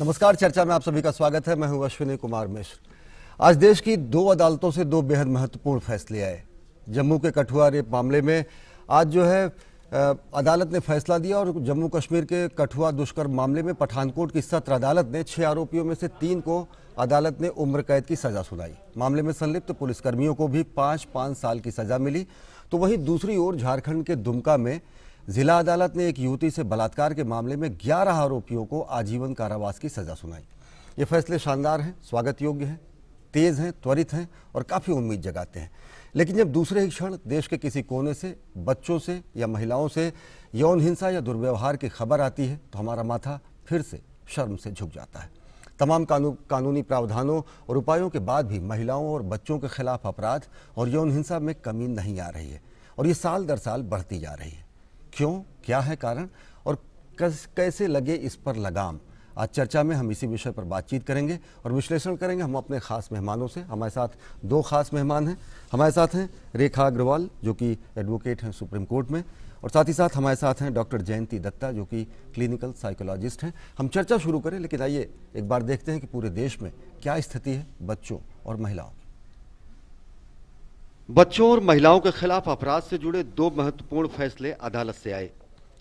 नमस्कार चर्चा में आप सभी का स्वागत है मैं हूं अश्विनी कुमार मिश्र आज देश की दो अदालतों से दो बेहद महत्वपूर्ण फैसले आए जम्मू के कठुआ रेप मामले में आज जो है अदालत ने फैसला दिया और जम्मू कश्मीर के कठुआ दुष्कर्म मामले में पठानकोट की सत्र अदालत ने छह आरोपियों में से तीन को अदालत ने उम्र कैद की सजा सुनाई मामले में संलिप्त पुलिसकर्मियों को भी पाँच पाँच साल की सजा मिली तो वहीं दूसरी ओर झारखंड के दुमका में जिला अदालत ने एक युवती से बलात्कार के मामले में ग्यारह आरोपियों को आजीवन कारावास की सजा सुनाई ये फैसले शानदार हैं स्वागत योग्य हैं तेज हैं त्वरित हैं और काफ़ी उम्मीद जगाते हैं लेकिन जब दूसरे ही क्षण देश के किसी कोने से बच्चों से या महिलाओं से यौन हिंसा या दुर्व्यवहार की खबर आती है तो हमारा माथा फिर से शर्म से झुक जाता है तमाम कानू, कानूनी प्रावधानों और उपायों के बाद भी महिलाओं और बच्चों के खिलाफ अपराध और यौन हिंसा में कमी नहीं आ रही है और ये साल दर साल बढ़ती जा रही है क्यों क्या है कारण और कस, कैसे लगे इस पर लगाम आज चर्चा में हम इसी विषय पर बातचीत करेंगे और विश्लेषण करेंगे हम अपने खास मेहमानों से हमारे साथ दो खास मेहमान हैं हमारे साथ हैं रेखा अग्रवाल जो कि एडवोकेट हैं सुप्रीम कोर्ट में और साथ ही साथ हमारे साथ हैं डॉक्टर जयंती दत्ता जो कि क्लिनिकल साइकोलॉजिस्ट हैं हम चर्चा शुरू करें लेकिन आइए एक बार देखते हैं कि पूरे देश में क्या स्थिति है बच्चों और महिलाओं बच्चों और महिलाओं के खिलाफ अपराध से जुड़े दो महत्वपूर्ण फैसले अदालत से आए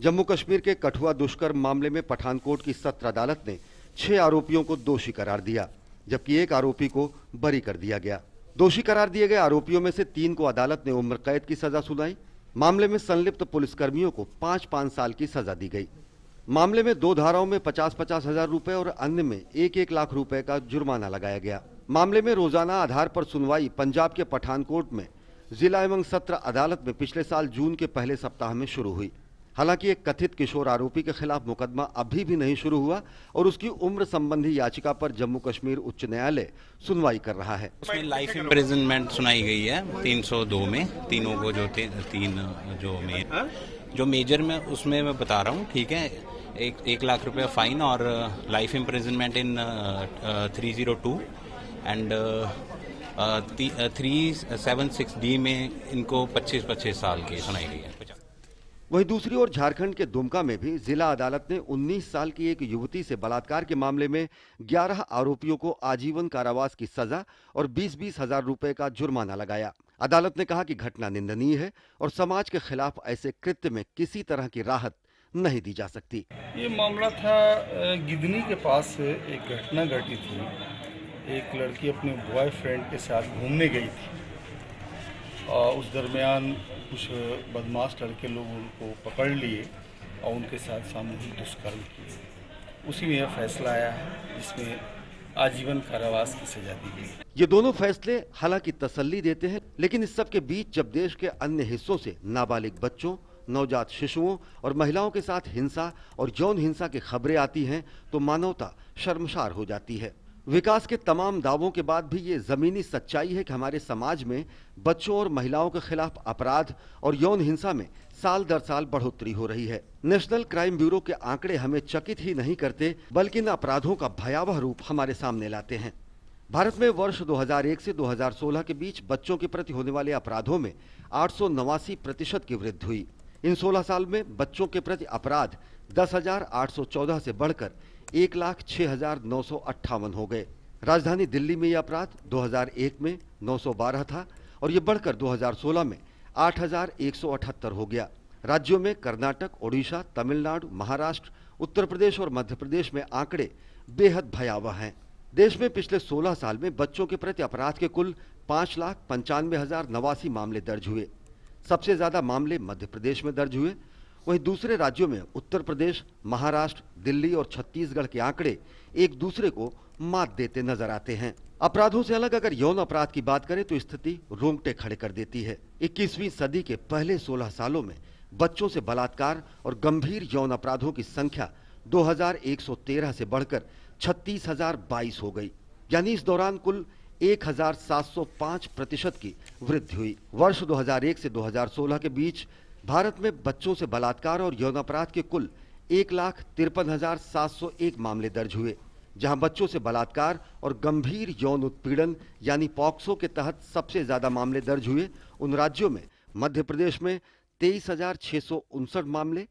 जम्मू कश्मीर के कठुआ दुष्कर्म मामले में पठानकोट की सत्र अदालत ने छह आरोपियों को दोषी करार दिया जबकि एक आरोपी को बरी कर दिया गया दोषी करार दिए गए आरोपियों में से तीन को अदालत ने उम्र कैद की सजा सुनाई मामले में संलिप्त पुलिसकर्मियों को पाँच पाँच साल की सजा दी गई मामले में दो धाराओं में पचास पचास हजार रूपए और अन्य में एक एक लाख रुपए का जुर्माना लगाया गया मामले में रोजाना आधार पर सुनवाई पंजाब के पठानकोट में जिला एवं सत्र अदालत में पिछले साल जून के पहले सप्ताह में शुरू हुई हालांकि एक कथित किशोर आरोपी के खिलाफ मुकदमा अभी भी नहीं शुरू हुआ और उसकी उम्र संबंधी याचिका पर जम्मू कश्मीर उच्च न्यायालय सुनवाई कर रहा है उसमें लाइफ इम्प्रिजनमेंट सुनाई गई है 302 में तीनों को जो तीन जो मेजर जो मेजर में उसमें मैं बता रहा हूँ ठीक है एक एक लाख रुपया फाइन और life imprisonment in three zero two and three seven six D में इनको पच्चीस पच्चीस साल की सुनाई गई है वहीं दूसरी ओर झारखंड के दुमका में भी जिला अदालत ने 19 साल की एक युवती से बलात्कार के मामले में 11 आरोपियों को आजीवन कारावास की सजा और बीस बीस हजार रुपए का जुर्माना लगाया अदालत ने कहा कि घटना निंदनीय है और समाज के खिलाफ ऐसे कृत्य में किसी तरह की राहत नहीं दी जा सकती ये मामला था गिदनी के पास एक घटना घटी थी एक लड़की अपने बॉयफ्रेंड के साथ घूमने गई थी और उस दरमियान कुछ बदमाश लड़के लोग उनको पकड़ लिए और उनके साथ सामूहिक दुष्कर्म किए उसी में यह फैसला आया है जिसमें आजीवन कारावास की सजा दी गई ये दोनों फैसले हालांकि तसल्ली देते हैं लेकिन इस सब के बीच जब देश के अन्य हिस्सों से नाबालिग बच्चों नवजात शिशुओं और महिलाओं के साथ हिंसा और यौन हिंसा की खबरें आती हैं तो मानवता शर्मसार हो जाती है विकास के तमाम दावों के बाद भी ये ज़मीनी सच्चाई है कि हमारे समाज में बच्चों और महिलाओं के खिलाफ अपराध और यौन हिंसा में साल दर साल बढ़ोतरी हो रही है नेशनल क्राइम ब्यूरो के आंकड़े हमें चकित ही नहीं करते बल्कि इन अपराधों का भयावह रूप हमारे सामने लाते हैं भारत में वर्ष 2001 से 2016 के बीच बच्चों के प्रति होने वाले अपराधों में आठ प्रतिशत की वृद्धि हुई इन 16 साल में बच्चों के प्रति अपराध 10,814 से बढ़कर एक लाख छः हजार नौ सौ अट्ठावन हो गए राजधानी दिल्ली में यह अपराध 2001 में 912 था और ये बढ़कर 2016 में आठ हो गया राज्यों में कर्नाटक ओडिशा तमिलनाडु महाराष्ट्र उत्तर प्रदेश और मध्य प्रदेश में आंकड़े बेहद भयावह हैं देश में पिछले 16 साल में बच्चों के प्रति अपराध के कुल पाँच लाख पंचानवे हजार नवासी मामले दर्ज हुए सबसे ज्यादा मामले मध्य प्रदेश में दर्ज हुए वहीं दूसरे राज्यों में उत्तर प्रदेश महाराष्ट्र दिल्ली और छत्तीसगढ़ के आंकड़े एक दूसरे को मात देते नजर आते हैं अपराधों से अलग अगर यौन अपराध की बात करें तो स्थिति रोंगटे खड़े कर देती है 21वीं सदी के पहले 16 सालों में बच्चों से बलात्कार और गंभीर यौन अपराधों की संख्या 2113 से बढ़कर छत्तीस हो गई यानी इस दौरान कुल 1,705 प्रतिशत की वृद्धि हुई वर्ष 2001 से 2016 के बीच भारत में बच्चों से बलात्कार और यौन अपराध के कुल एक लाख तिरपन हजार सात सौ एक मामले दर्ज हुए जहां बच्चों से बलात्कार और गंभीर यौन उत्पीड़न यानी पॉक्सो के तहत सबसे ज्यादा मामले दर्ज हुए उन राज्यों में मध्य प्रदेश में तेईस हजार छह सौ उनसठ मामले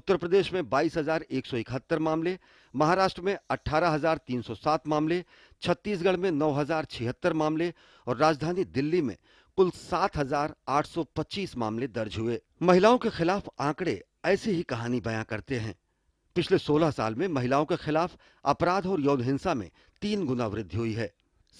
उत्तर प्रदेश में बाईस हजार एक सौ इकहत्तर मामले महाराष्ट्र में अठारह हजार तीन सौ सात मामले छत्तीसगढ़ में नौ हजार छिहत्तर मामले और राजधानी दिल्ली में कुल 7,825 मामले दर्ज हुए महिलाओं के खिलाफ आंकड़े ऐसी ही कहानी बयां करते हैं पिछले 16 साल में महिलाओं के खिलाफ अपराध और यौन हिंसा में तीन गुना वृद्धि हुई है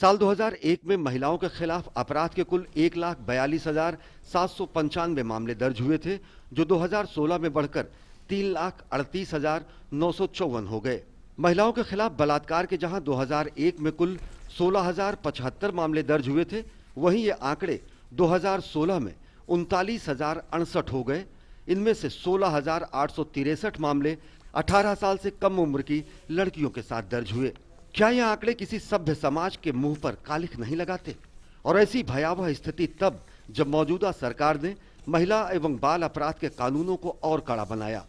साल 2001 में महिलाओं के खिलाफ अपराध के कुल एक लाख बयालीस हजार सात सौ पंचानवे मामले दर्ज हुए थे जो 2016 में बढ़कर तीन लाख अड़तीस हजार नौ सौ चौवन हो गए महिलाओं के खिलाफ बलात्कार के जहां 2001 में कुल सोलह हजार पचहत्तर मामले दर्ज हुए थे वहीं ये आंकड़े 2016 में उनतालीस हजार अड़सठ हो गए इनमें से सोलह हजार आठ सौ तिरसठ मामले 18 साल से कम उम्र की लड़कियों के साथ दर्ज हुए क्या यह आंकड़े किसी सभ्य समाज के मुंह पर कालिख नहीं लगाते और ऐसी भयावह स्थिति तब जब मौजूदा सरकार ने महिला एवं बाल अपराध के कानूनों को और कड़ा बनाया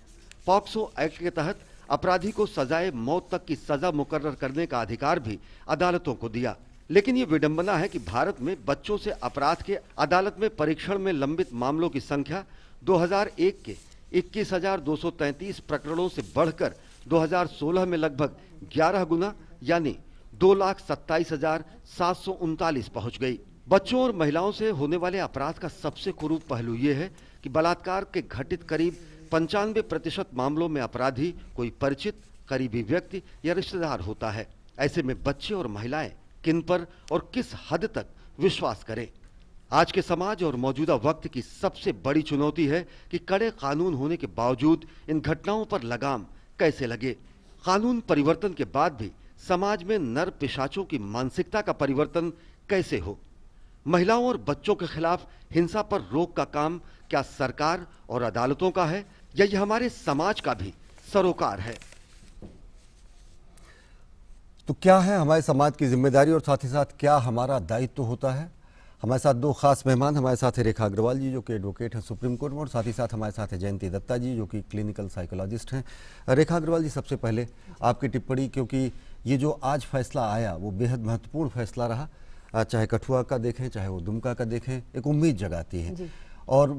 पॉक्सो एक्ट के तहत अपराधी को सजाए मौत तक की सजा मुकर्र करने का अधिकार भी अदालतों को दिया लेकिन ये विडंबना है कि भारत में बच्चों से अपराध के अदालत में परीक्षण में लंबित मामलों की संख्या 2001 के 21,233 प्रकरणों से बढ़कर 2016 में लगभग 11 गुना यानी दो लाख सत्ताईस हजार सात सौ उनतालीस पहुँच गई बच्चों और महिलाओं से होने वाले अपराध का सबसे कुरूप पहलू ये है कि बलात्कार के घटित करीब पंचानवे प्रतिशत मामलों में अपराधी कोई परिचित करीबी व्यक्ति या रिश्तेदार होता है ऐसे में बच्चे और महिलाएं किन पर और किस हद तक विश्वास करें आज के समाज और मौजूदा वक्त की सबसे बड़ी चुनौती है कि कड़े कानून होने के बावजूद इन घटनाओं पर लगाम कैसे लगे कानून परिवर्तन के बाद भी समाज में नर पिशाचों की मानसिकता का परिवर्तन कैसे हो महिलाओं और बच्चों के खिलाफ हिंसा पर रोक का काम क्या सरकार और अदालतों का है या यह हमारे समाज का भी सरोकार है तो क्या है हमारे समाज की जिम्मेदारी और साथ ही साथ क्या हमारा दायित्व तो होता है हमारे साथ दो खास मेहमान हमारे साथ है रेखा अग्रवाल जी जो कि एडवोकेट हैं सुप्रीम कोर्ट में और साथ ही साथ हमारे साथ है जयंती दत्ता जी जो कि क्लिनिकल साइकोलॉजिस्ट हैं रेखा अग्रवाल जी सबसे पहले आपकी टिप्पणी क्योंकि ये जो आज फैसला आया वो बेहद महत्वपूर्ण फैसला रहा चाहे कठुआ का देखें चाहे वो दुमका का देखें एक उम्मीद जगाती है और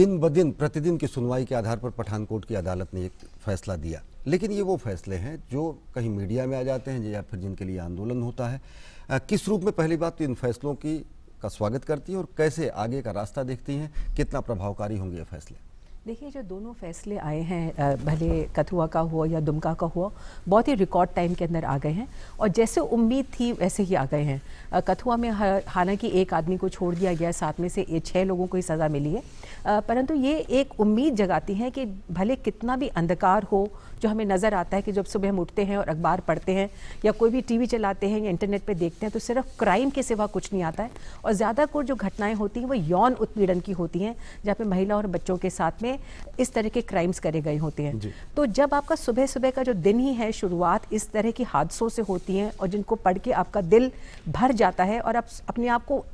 दिन ब दिन प्रतिदिन की सुनवाई के आधार पर पठानकोट की अदालत ने एक फैसला दिया लेकिन ये वो फैसले हैं जो कहीं मीडिया में आ जाते हैं या फिर जिनके लिए आंदोलन होता है आ, किस रूप में पहली बात तो इन फैसलों की का स्वागत करती हैं और कैसे आगे का रास्ता देखती हैं कितना प्रभावकारी होंगे ये फैसले देखिए जो दोनों फैसले आए हैं भले कथुआ का हुआ या दुमका का हुआ बहुत ही रिकॉर्ड टाइम के अंदर आ गए हैं और जैसे उम्मीद थी वैसे ही आ गए हैं कथुआ में हालांकि एक आदमी को छोड़ दिया गया साथ में से छः लोगों को ही सज़ा मिली है परंतु ये एक उम्मीद जगाती है कि भले कितना भी अंधकार हो जो हमें नज़र आता है कि जब सुबह हम उठते हैं और अखबार पढ़ते हैं या कोई भी टीवी चलाते हैं या इंटरनेट पे देखते हैं तो सिर्फ क्राइम के सिवा कुछ नहीं आता है और ज़्यादातर जो घटनाएं होती हैं वो यौन उत्पीड़न की होती हैं जहाँ पे महिला और बच्चों के साथ में में इस तरह के क्राइम्स करे गए होते हैं तो जब आपका सुबह सुबह का जो दिन ही है शुरुआत इस तरह की हादसों से होती है और जिनको पढ़ के आपका दिल भर जाता है और आप अपने आप को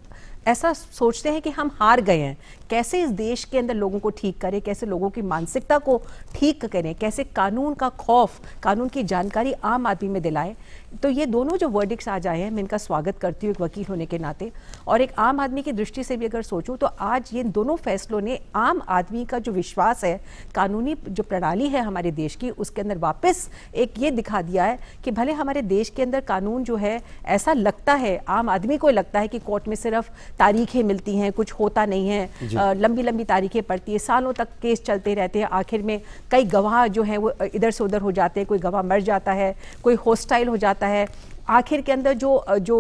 ऐसा सोचते हैं कि हम हार गए हैं कैसे इस देश के अंदर लोगों को ठीक करें कैसे लोगों की मानसिकता को ठीक करें कैसे कानून का खौफ कानून की जानकारी आम आदमी में दिलाएं तो ये दोनों जो वर्डिक्स आज आए हैं मैं इनका स्वागत करती हूँ एक वकील होने के नाते और एक आम आदमी की दृष्टि से भी अगर सोचूं तो आज ये दोनों फैसलों ने आम आदमी का जो विश्वास है कानूनी जो प्रणाली है हमारे देश की उसके अंदर वापस एक ये दिखा दिया है कि भले हमारे देश के अंदर कानून जो है ऐसा लगता है आम आदमी को लगता है कि कोर्ट में सिर्फ तारीखें मिलती हैं कुछ होता नहीं है लंबी लंबी तारीखें पड़ती है सालों तक केस चलते रहते हैं आखिर में कई गवाह जो हैं वो इधर से उधर हो जाते हैं कोई गवाह मर जाता है कोई होस्टाइल हो जाता जाता है आखिर के अंदर जो जो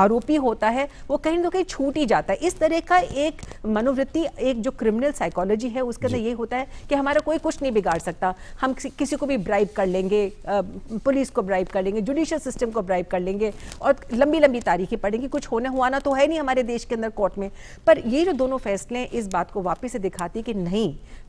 आरोपी होता है वो कहीं ना कहीं छूट ही जाता है इस तरह का एक मनोवृत्ति एक जो क्रिमिनल साइकोलॉजी है उसके अंदर ये होता है कि हमारा कोई कुछ नहीं बिगाड़ सकता हम किसी, किसी को भी ब्राइब कर लेंगे पुलिस को ब्राइब कर लेंगे जुडिशल सिस्टम को ब्राइब कर लेंगे और लंबी लंबी तारीखें पड़ेंगी कुछ होना हुआ ना तो है नहीं हमारे देश के अंदर कोर्ट में पर ये जो दोनों फैसले इस बात को वापस से दिखाती कि नहीं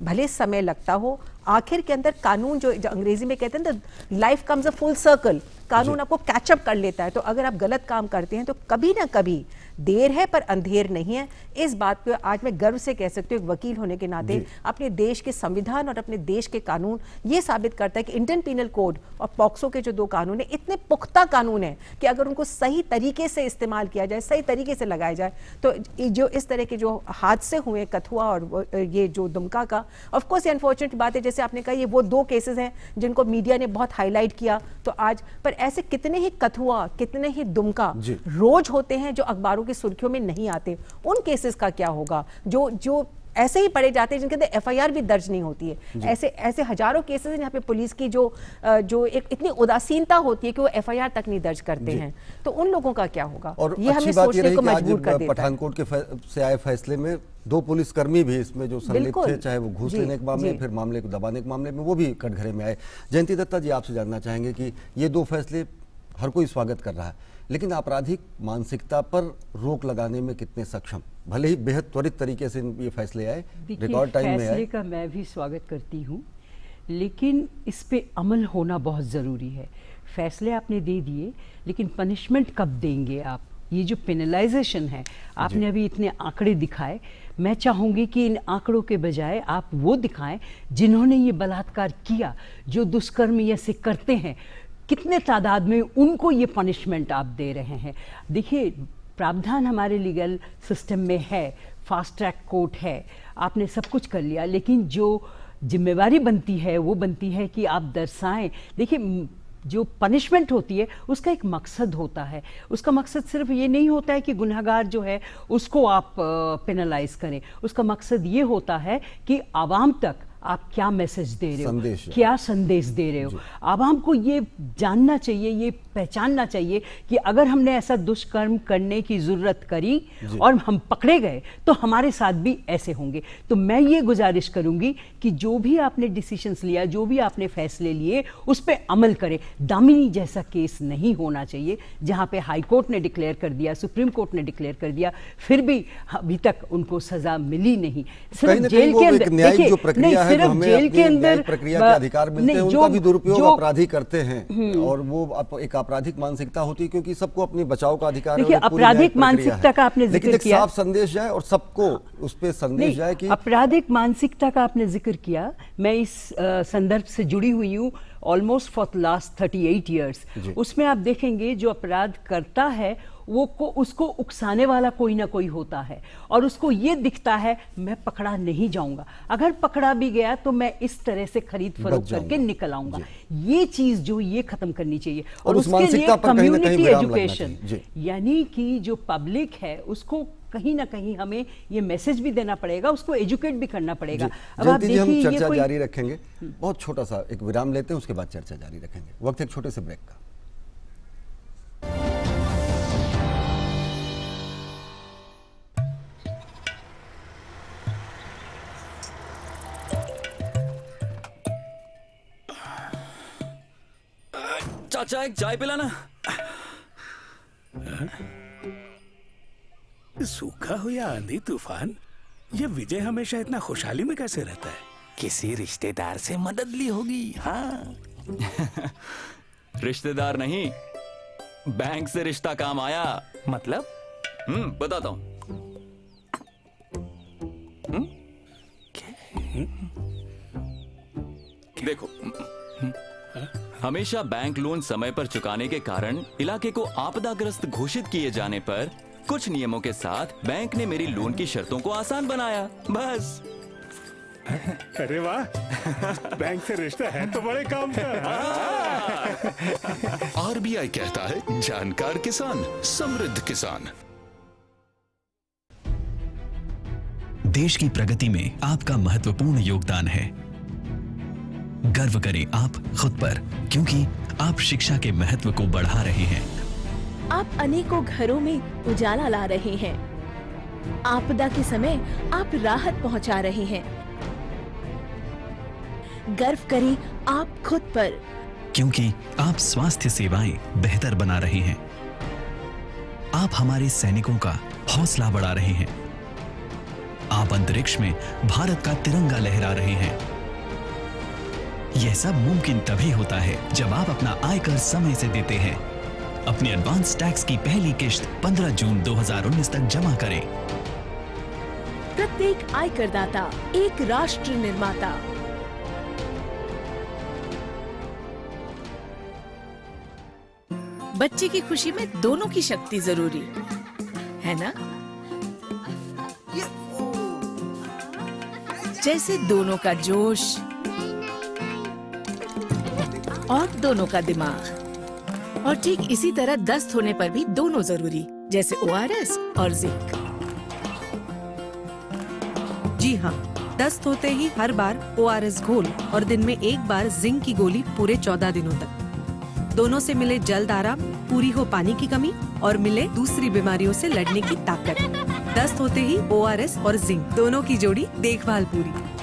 भले समय लगता हो आखिर के अंदर कानून जो, अंग्रेजी में कहते हैं ना life comes a full circle कानून आपको कैचअप कर लेता है तो अगर आप गलत काम करते हैं तो कभी ना कभी देर है पर अंधेर नहीं है इस बात को आज मैं गर्व से कह सकती हूँ एक वकील होने के नाते अपने देश के संविधान और अपने देश के कानून ये साबित करता है कि इंडियन पीनल कोड और पॉक्सो के जो दो कानून है इतने पुख्ता कानून है कि अगर उनको सही तरीके से इस्तेमाल किया जाए सही तरीके से लगाया जाए तो जो इस तरह के जो हादसे हुए कथुआ और ये जो दुमका का ऑफकोर्स ये अनफॉर्चुनेट बात है जैसे जैसे आपने कहा ये वो दो केसेस हैं जिनको मीडिया ने बहुत हाईलाइट किया तो आज पर ऐसे कितने ही कथुआ कितने ही दुमका रोज होते हैं जो अखबारों की सुर्खियों में नहीं आते उन केसेस का क्या होगा जो जो ऐसे ही पड़े जाते हैं जिनके अंदर एफआईआर भी दर्ज नहीं होती है ऐसे ऐसे हजारों केसेस हैं जहाँ पे पुलिस की जो जो एक इतनी उदासीनता होती है कि वो एफआईआर तक नहीं दर्ज करते हैं तो उन लोगों का क्या होगा और ये हमें सोचने को मजबूर कर पठानकोट के से आए फैसले में दो पुलिसकर्मी भी इसमें जो संलिप्त थे चाहे वो घूस लेने के मामले फिर मामले को दबाने के मामले में वो भी कटघरे में आए जयंती दत्ता जी आपसे जानना चाहेंगे कि ये दो फैसले हर कोई स्वागत कर रहा है लेकिन आपराधिक मानसिकता पर रोक लगाने में कितने सक्षम भले ही बेहद त्वरित तरीके से ये फैसले आए रिकॉर्ड टाइम में आए का मैं भी स्वागत करती हूँ लेकिन इस पे अमल होना बहुत ज़रूरी है फैसले आपने दे दिए लेकिन पनिशमेंट कब देंगे आप ये जो पेनलाइजेशन है आपने अभी इतने आंकड़े दिखाए मैं चाहूँगी कि इन आंकड़ों के बजाय आप वो दिखाएं जिन्होंने ये बलात्कार किया जो दुष्कर्म ऐसे करते हैं कितने तादाद में उनको ये पनिशमेंट आप दे रहे हैं देखिए प्रावधान हमारे लीगल सिस्टम में है फास्ट ट्रैक कोर्ट है आपने सब कुछ कर लिया लेकिन जो जिम्मेवारी बनती है वो बनती है कि आप दर्शाएं देखिए जो पनिशमेंट होती है उसका एक मकसद होता है उसका मकसद सिर्फ ये नहीं होता है कि गुनहगार जो है उसको आप पेनलाइज करें उसका मकसद ये होता है कि आवाम तक आप क्या मैसेज दे रहे हो क्या संदेश दे रहे हो अब हमको ये जानना चाहिए ये पहचानना चाहिए कि अगर हमने ऐसा दुष्कर्म करने की ज़रूरत करी और हम पकड़े गए तो हमारे साथ भी ऐसे होंगे तो मैं ये गुजारिश करूंगी कि जो भी आपने डिसीशंस लिया जो भी आपने फैसले लिए उस पर अमल करें दामिनी जैसा केस नहीं होना चाहिए जहाँ पे हाईकोर्ट ने डिक्लेयर कर दिया सुप्रीम कोर्ट ने डिक्लेयर कर दिया फिर भी अभी तक उनको सज़ा मिली नहीं सिर्फ जेल के अंदर सिर्फ जेल के अंदर प्रक्रिया के अधिकार मिलते हैं उनका भी दुरुपयोग अपराधी करते हैं हम्म। और वो एक आपराधिक मानसिकता होती है क्योंकि सबको अपने बचाव का अधिकार है आपराधिक मानसिकता का आपने जिक्र किया साफ संदेश जाए और सबको उस पर संदेश जाए की आपराधिक मानसिकता का आपने जिक्र किया मैं इस संदर्भ से जुड़ी हुई हूँ almost for last thirty eight years उसमें आप देखेंगे जो अपराध करता है वो को उसको उकसाने वाला कोई ना कोई होता है और उसको ये दिखता है मैं पकड़ा नहीं जाऊंगा अगर पकड़ा भी गया तो मैं इस तरह से खरीद फरोख करके निकल आऊंगा ये चीज जो ये खत्म करनी चाहिए और, और उसके लिए कम्युनिटी एजुकेशन यानी कि जो पब्लिक है उसको कहीं ना कहीं हमें ये मैसेज भी देना पड़ेगा उसको एजुकेट भी करना पड़ेगा अब आप देखिए चर्चा जारी रखेंगे हम्म। बहुत छोटा सा एक विराम लेते हैं उसके बाद चर्चा जारी रखेंगे वक्त एक छोटे से ब्रेक का चाचा एक चाय पिलाना सूखा हो या आंधी तूफान ये विजय हमेशा इतना खुशहाली में कैसे रहता है किसी रिश्तेदार से मदद ली होगी हाँ रिश्तेदार नहीं बैंक से रिश्ता काम आया मतलब हम्म बताता हूँ हम्म? देखो हमेशा बैंक लोन समय पर चुकाने के कारण इलाके को आपदाग्रस्त घोषित किए जाने पर कुछ नियमों के साथ बैंक ने मेरी लोन की शर्तों को आसान बनाया बस अरे वाह बैंक से रिश्ता है तो बड़े काम का आरबीआई हाँ। कहता है जानकार किसान समृद्ध किसान देश की प्रगति में आपका महत्वपूर्ण योगदान है गर्व करें आप खुद पर क्योंकि आप शिक्षा के महत्व को बढ़ा रहे हैं आप अनेकों घरों में उजाला ला रहे हैं आपदा के समय आप राहत पहुंचा रहे हैं गर्व करें आप खुद पर क्योंकि आप स्वास्थ्य सेवाएं बेहतर बना रहे हैं आप हमारे सैनिकों का हौसला बढ़ा रहे हैं आप अंतरिक्ष में भारत का तिरंगा लहरा रहे हैं यह सब मुमकिन तभी होता है जब आप अपना आयकर समय से देते हैं अपने एडवांस टैक्स की पहली किश्त 15 जून 2019 तक जमा करें प्रत्येक आयकर दाता एक राष्ट्र निर्माता बच्चे की खुशी में दोनों की शक्ति जरूरी है ना? जैसे दोनों का जोश और दोनों का दिमाग और ठीक इसी तरह दस्त होने पर भी दोनों जरूरी जैसे ओ और जिंक जी हाँ दस्त होते ही हर बार ओ घोल और दिन में एक बार जिंक की गोली पूरे चौदह दिनों तक दोनों से मिले जल्द आराम पूरी हो पानी की कमी और मिले दूसरी बीमारियों से लड़ने की ताकत दस्त होते ही ओ और जिंक दोनों की जोड़ी देखभाल पूरी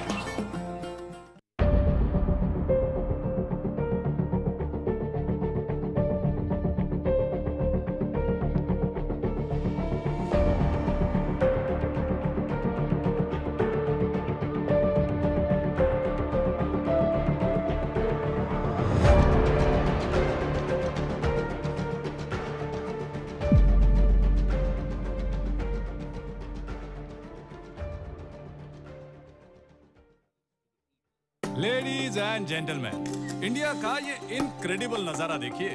जेंटलमैन इंडिया का ये इनक्रेडिबल नजारा देखिए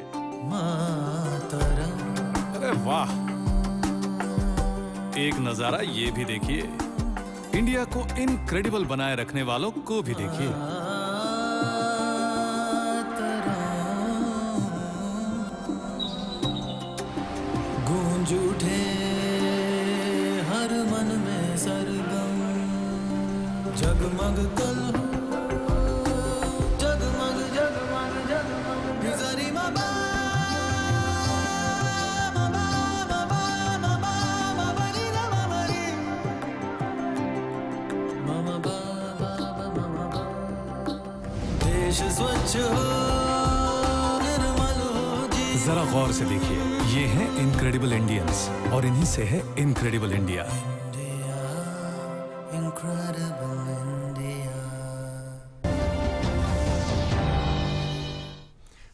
अरे वाह एक नजारा ये भी देखिए इंडिया को इनक्रेडिबल बनाए रखने वालों को भी देखिए गूंज उठे हर मन में सरगम जगमग कल गौर से देखिए ये है इनक्रेडिबल इंडियंस और इन्हीं से है इनक्रेडिबल इंडिया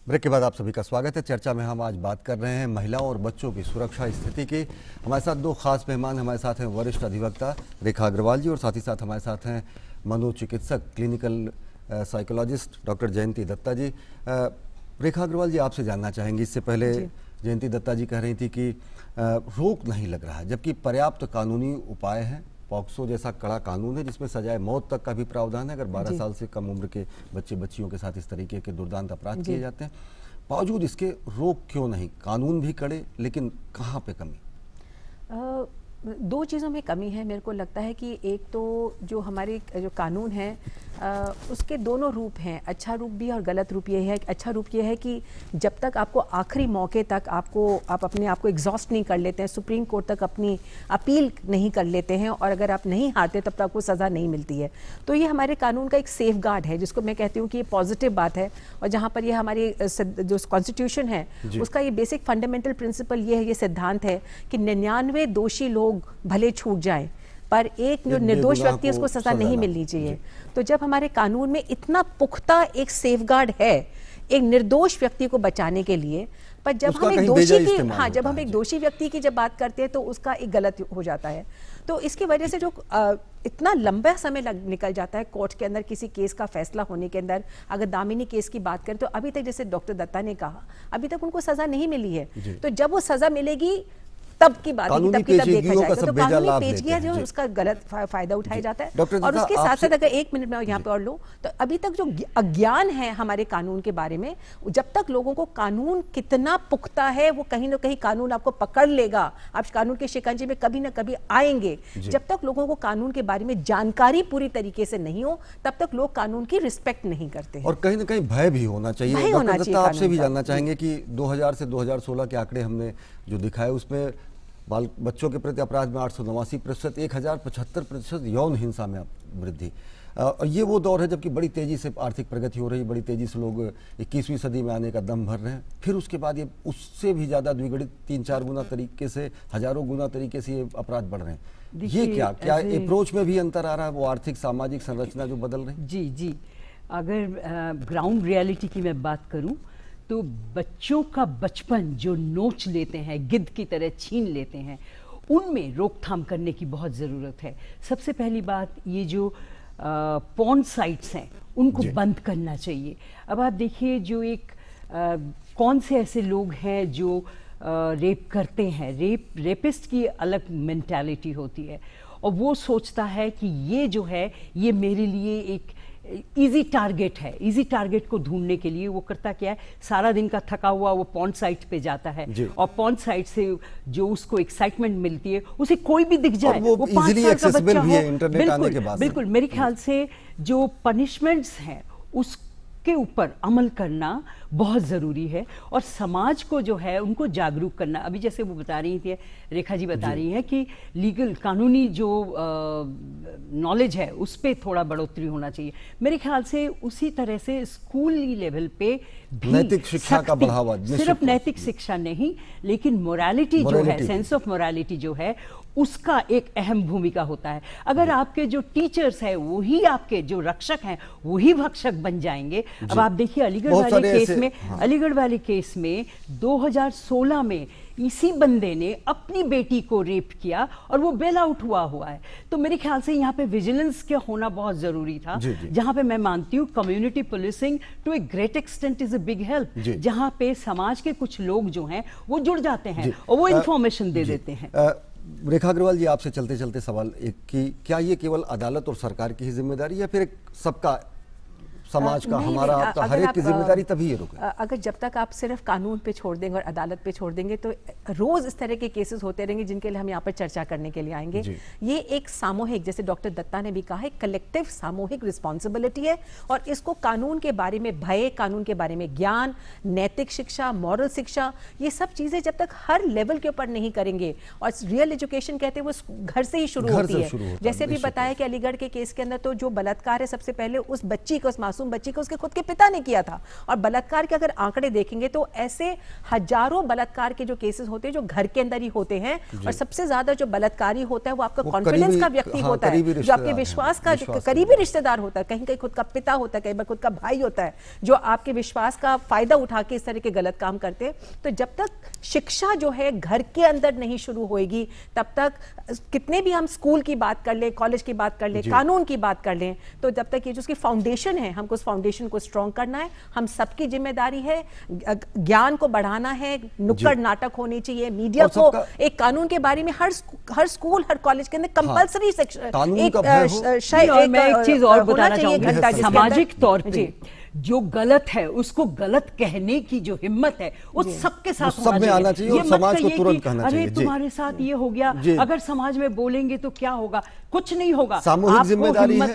ब्रेक के बाद आप सभी का स्वागत है चर्चा में हम आज बात कर रहे हैं महिलाओं और बच्चों की सुरक्षा स्थिति की हमारे साथ दो खास मेहमान हमारे साथ हैं वरिष्ठ अधिवक्ता रेखा अग्रवाल जी और साथ ही साथ हमारे साथ हैं मनोचिकित्सक clinical psychologist doctor Jayanti Dutta ji Rekha Agrawal ji आपसे जानना चाहेंगे इससे पहले जयंती दत्ता जी कह रही थी कि रोक नहीं लग रहा है जबकि पर्याप्त कानूनी उपाय हैं पॉक्सो जैसा कड़ा कानून है जिसमें सजाए मौत तक का भी प्रावधान है अगर 12 साल से कम उम्र के बच्चे बच्चियों के साथ इस तरीके के दुर्दांत अपराध किए जाते हैं बावजूद इसके रोक क्यों नहीं कानून भी कड़े लेकिन कहाँ पे कमी दो चीज़ों में कमी है मेरे को लगता है कि एक तो जो हमारे जो कानून है आ, उसके दोनों रूप हैं अच्छा रूप भी और गलत रूप ये है अच्छा रूप ये है कि जब तक आपको आखिरी मौके तक आपको आप अपने आप को एग्जॉस्ट नहीं कर लेते हैं सुप्रीम कोर्ट तक अपनी अपील नहीं कर लेते हैं और अगर आप नहीं हारते तब तक आपको सज़ा नहीं मिलती है तो ये हमारे कानून का एक सेफ गार्ड है जिसको मैं कहती हूँ कि ये पॉजिटिव बात है और जहाँ पर यह हमारी जो कॉन्स्टिट्यूशन है उसका ये बेसिक फंडामेंटल प्रिंसिपल ये है ये सिद्धांत है कि निन्यानवे दोषी लोग लोग भले छूट जाए पर एक जो निर्दोष व्यक्ति उसको सजा नहीं मिलनी चाहिए तो जब हमारे कानून में इतना पुख्ता एक सेफगार्ड है एक निर्दोष व्यक्ति को बचाने के लिए पर जब हम एक दोषी की हाँ जब हम एक दोषी व्यक्ति की जब बात करते हैं तो उसका एक गलत हो जाता है तो इसकी वजह से जो इतना लंबा समय लग निकल जाता है कोर्ट के अंदर किसी केस का फैसला होने के अंदर अगर दामिनी केस की बात करें तो अभी तक जैसे डॉक्टर दत्ता ने कहा अभी तक उनको सज़ा नहीं मिली है तो जब वो सज़ा मिलेगी तब की बात है तब की तब देखा जाएगा तो कानूनी पेचगिया जो उसका गलत फायदा उठाया जाता है और उसके साथ साथ अगर एक मिनट में यहाँ पे और लो तो अभी तक जो अज्ञान है हमारे कानून के बारे में जब तक लोगों को कानून कितना पुख्ता है वो कहीं ना कहीं कानून आपको पकड़ लेगा आप कानून के शिकंजे में कभी ना कभी आएंगे जब तक लोगों को कानून के बारे में जानकारी पूरी तरीके से नहीं हो तब तक लोग कानून की रिस्पेक्ट नहीं करते और कहीं ना कहीं भय भी होना चाहिए आपसे भी जानना चाहेंगे की दो से दो के आंकड़े हमने जो दिखाए उसमें बाल बच्चों के प्रति अपराध में आठ सौ नवासी प्रतिशत एक हज़ार पचहत्तर प्रतिशत यौन हिंसा में वृद्धि और ये वो दौर है जबकि बड़ी तेज़ी से आर्थिक प्रगति हो रही है बड़ी तेज़ी से लोग इक्कीसवीं सदी में आने का दम भर रहे हैं फिर उसके बाद ये उससे भी ज़्यादा द्विगणित तीन चार गुना तरीके से हज़ारों गुना तरीके से ये अपराध बढ़ रहे हैं ये क्या क्या अप्रोच में भी अंतर आ रहा है वो आर्थिक सामाजिक संरचना जो बदल रही जी जी अगर ग्राउंड रियलिटी की मैं बात करूँ तो बच्चों का बचपन जो नोच लेते हैं गिद्ध की तरह छीन लेते हैं उनमें रोकथाम करने की बहुत ज़रूरत है सबसे पहली बात ये जो पॉन साइट्स हैं उनको बंद करना चाहिए अब आप देखिए जो एक आ, कौन से ऐसे लोग हैं जो आ, रेप करते हैं रेप रेपिस्ट की अलग मेंटालिटी होती है और वो सोचता है कि ये जो है ये मेरे लिए एक इजी टारगेट है इजी टारगेट को ढूंढने के लिए वो करता क्या है सारा दिन का थका हुआ वो पॉन्ट साइट पे जाता है और पॉन्ट साइट से जो उसको एक्साइटमेंट मिलती है उसे कोई भी दिख जाए वो, वो इजीली एक्सेसिबल भी है, इंटरनेट आने के बाद बिल्कुल मेरे ख्याल से जो पनिशमेंट्स हैं उसके ऊपर अमल करना बहुत ज़रूरी है और समाज को जो है उनको जागरूक करना अभी जैसे वो बता रही थी रेखा जी बता रही हैं कि लीगल कानूनी जो नॉलेज है उस पर थोड़ा बढ़ोतरी होना चाहिए मेरे ख्याल से उसी तरह से स्कूली लेवल पे नैतिक शिक्षा का बढ़ावा सिर्फ नैतिक शिक्षा नहीं लेकिन मोरालिटी जो है सेंस ऑफ मोरालिटी जो है उसका एक अहम भूमिका होता है अगर आपके जो टीचर्स हैं वही आपके जो रक्षक हैं वही भक्षक बन जाएंगे अब आप देखिए अलीगढ़ वाले केस में में हाँ। अलीगढ़ वाले केस में 2016 में इसी बंदे ने अपनी बेटी को रेप किया और वो बेल आउट हुआ हुआ है तो मेरे ख्याल से यहाँ पे विजिलेंस के होना बहुत ज़रूरी था जी, जी. जहाँ पे मैं मानती हूँ community policing to a great extent is a big help जहाँ पे समाज के कुछ लोग जो हैं वो जुड़ जाते हैं और वो इन्फॉर्मेशन दे देते हैं रेखा अग्रवाल जी आपसे चलते चलते सवाल एक कि क्या ये केवल अदालत और सरकार की ही जिम्मेदारी या फिर सबका समाज का हमारा आपका हर एक की जिम्मेदारी तभी ये रुके अगर जब तक आप सिर्फ कानून पे छोड़ देंगे और अदालत पे छोड़ देंगे तो रोज इस तरह के केसेस होते रहेंगे जिनके लिए हम यहाँ पर चर्चा करने के लिए आएंगे ये एक सामूहिक जैसे डॉक्टर दत्ता ने भी कहा है कलेक्टिव सामूहिक रिस्पॉन्सिबिलिटी है और इसको कानून के बारे में भय कानून के बारे में ज्ञान नैतिक शिक्षा मॉरल शिक्षा ये सब चीजें जब तक हर लेवल के ऊपर नहीं करेंगे और रियल एजुकेशन कहते हैं वो घर से ही शुरू होती है जैसे भी बताया कि अलीगढ़ के केस के अंदर तो जो बलात्कार है सबसे पहले उस बच्ची को उस मासूम मासूम बच्ची को उसके खुद के पिता ने किया था और बलात्कार के अगर आंकड़े देखेंगे तो ऐसे हजारों बलात्कार के जो केसेस होते हैं जो घर के अंदर ही होते हैं और सबसे ज्यादा जो बलात्कारी होता है वो आपका कॉन्फिडेंस का व्यक्ति हाँ, होता है जो आपके विश्वास का करीबी रिश्तेदार होता है कहीं कहीं खुद का पिता होता है कहीं बार खुद का भाई होता है जो आपके विश्वास का फायदा उठा के इस तरह के गलत काम करते हैं तो जब तक शिक्षा जो है घर के अंदर नहीं शुरू होगी तब तक कितने भी हम स्कूल की बात कर लें कॉलेज की बात कर लें कानून की बात कर लें तो जब तक ये जो उसकी फाउंडेशन है हमको उनको उस फाउंडेशन को स्ट्रॉन्ग करना है हम सबकी जिम्मेदारी है ज्ञान को बढ़ाना है नुक्कड़ नाटक होनी चाहिए मीडिया को एक कानून के बारे में हर हर स्कूल हर कॉलेज के अंदर हाँ। कंपल्सरी चीज और बताना चाहूंगी सामाजिक तौर पे जो गलत है उसको गलत कहने की जो हिम्मत है वो सबके साथ सब में आना चाहिए और समाज को तुरंत कहना चाहिए अरे तुम्हारे साथ ये हो गया अगर समाज में बोलेंगे तो क्या होगा कुछ नहीं होगा सामूहिक जिम्मेदारी है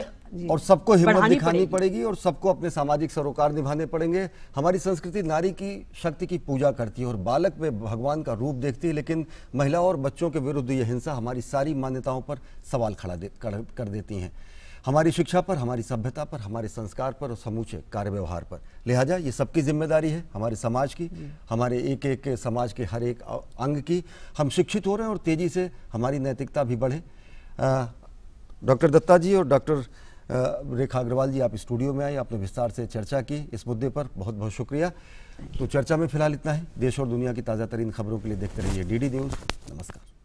और सबको हिम्मत दिखानी पड़ेगी और सबको अपने सामाजिक सरोकार निभाने पड़ेंगे हमारी संस्कृति नारी की शक्ति की पूजा करती है और बालक में भगवान का रूप देखती है लेकिन महिला और बच्चों के विरुद्ध यह हिंसा हमारी सारी मान्यताओं पर सवाल खड़ा दे, कर, देती है हमारी शिक्षा पर हमारी सभ्यता पर हमारे संस्कार पर और समूचे कार्य व्यवहार पर लिहाजा ये सबकी जिम्मेदारी है हमारे समाज की हमारे एक एक समाज के हर एक अंग की हम शिक्षित हो रहे हैं और तेज़ी से हमारी नैतिकता भी बढ़े डॉक्टर दत्ता जी और डॉक्टर रेखा अग्रवाल जी आप स्टूडियो में आए आपने विस्तार से चर्चा की इस मुद्दे पर बहुत बहुत शुक्रिया तो चर्चा में फिलहाल इतना है देश और दुनिया की ताज़ा तरीन खबरों के लिए देखते रहिए डी डी न्यूज़ नमस्कार